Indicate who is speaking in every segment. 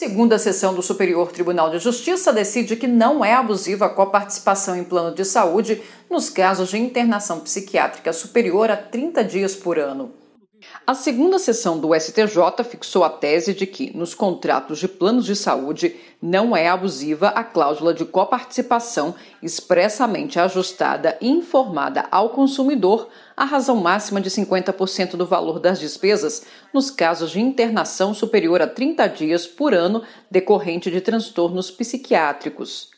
Speaker 1: Segunda sessão do Superior Tribunal de Justiça decide que não é abusiva a coparticipação em plano de saúde nos casos de internação psiquiátrica superior a 30 dias por ano. A segunda sessão do STJ fixou a tese de que, nos contratos de planos de saúde, não é abusiva a cláusula de coparticipação expressamente ajustada e informada ao consumidor a razão máxima de 50% do valor das despesas nos casos de internação superior a 30 dias por ano decorrente de transtornos psiquiátricos.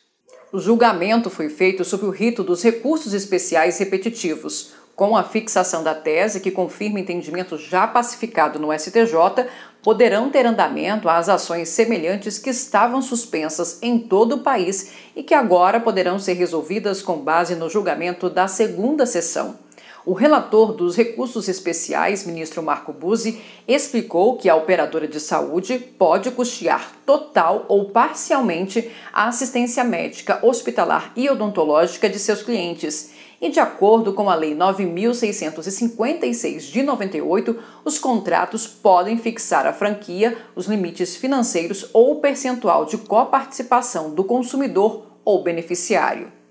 Speaker 1: O julgamento foi feito sob o rito dos recursos especiais repetitivos com a fixação da tese, que confirma entendimento já pacificado no STJ, poderão ter andamento as ações semelhantes que estavam suspensas em todo o país e que agora poderão ser resolvidas com base no julgamento da segunda sessão. O relator dos recursos especiais, ministro Marco Buzzi, explicou que a operadora de saúde pode custear total ou parcialmente a assistência médica, hospitalar e odontológica de seus clientes. E de acordo com a Lei 9.656 de 98, os contratos podem fixar a franquia, os limites financeiros ou o percentual de coparticipação do consumidor ou beneficiário.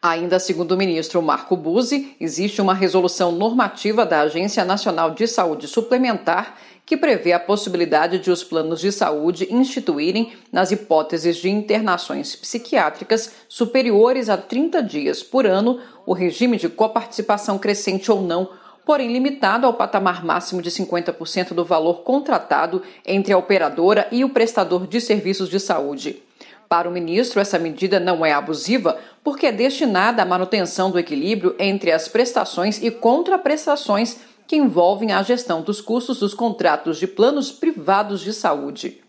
Speaker 1: Ainda segundo o ministro Marco Buzzi, existe uma resolução normativa da Agência Nacional de Saúde Suplementar que prevê a possibilidade de os planos de saúde instituírem, nas hipóteses de internações psiquiátricas superiores a 30 dias por ano, o regime de coparticipação crescente ou não, porém limitado ao patamar máximo de 50% do valor contratado entre a operadora e o prestador de serviços de saúde. Para o ministro, essa medida não é abusiva porque é destinada à manutenção do equilíbrio entre as prestações e contraprestações que envolvem a gestão dos custos dos contratos de planos privados de saúde.